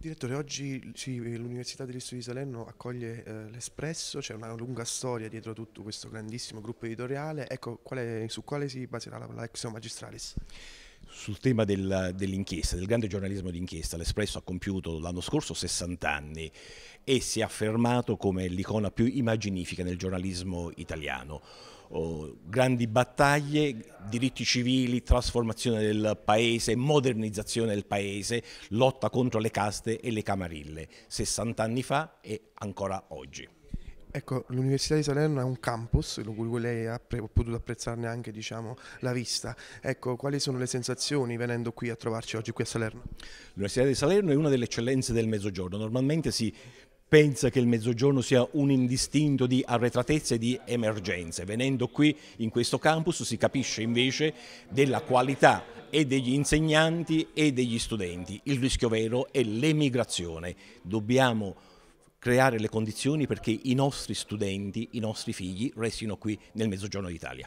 Direttore, oggi sì, l'Università degli Studi di Salerno accoglie eh, l'Espresso, c'è una lunga storia dietro tutto questo grandissimo gruppo editoriale, ecco qual su quale si baserà la, la Exo Magistralis? sul tema del, dell'inchiesta, del grande giornalismo d'inchiesta, l'Espresso ha compiuto l'anno scorso 60 anni e si è affermato come l'icona più immaginifica nel giornalismo italiano. Oh, grandi battaglie, diritti civili, trasformazione del paese, modernizzazione del paese, lotta contro le caste e le camarille, 60 anni fa e ancora oggi. Ecco, l'Università di Salerno è un campus, in cui lei ha potuto apprezzarne anche diciamo, la vista. Ecco, quali sono le sensazioni venendo qui a trovarci oggi qui a Salerno? L'Università di Salerno è una delle eccellenze del Mezzogiorno. Normalmente si pensa che il mezzogiorno sia un indistinto di arretratezze e di emergenze. Venendo qui in questo campus si capisce invece della qualità e degli insegnanti e degli studenti. Il rischio vero è l'emigrazione. Dobbiamo creare le condizioni perché i nostri studenti, i nostri figli restino qui nel Mezzogiorno d'Italia.